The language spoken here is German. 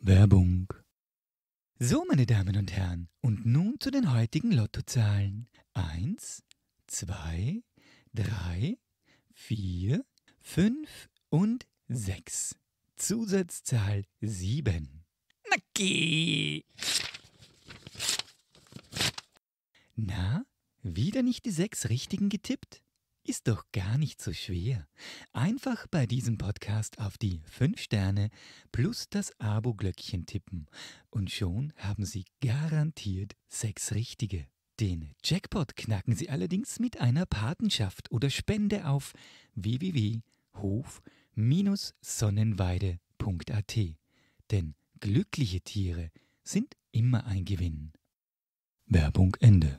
Werbung. So, meine Damen und Herren, und nun zu den heutigen Lottozahlen. 1, 2, 3, 4, 5 und 6. Zusatzzahl 7. Nacki! Na, wieder nicht die sechs richtigen getippt? Ist doch gar nicht so schwer. Einfach bei diesem Podcast auf die 5 Sterne plus das Abo-Glöckchen tippen und schon haben Sie garantiert sechs richtige. Den Jackpot knacken Sie allerdings mit einer Patenschaft oder Spende auf www.hof-sonnenweide.at. Denn glückliche Tiere sind immer ein Gewinn. Werbung Ende.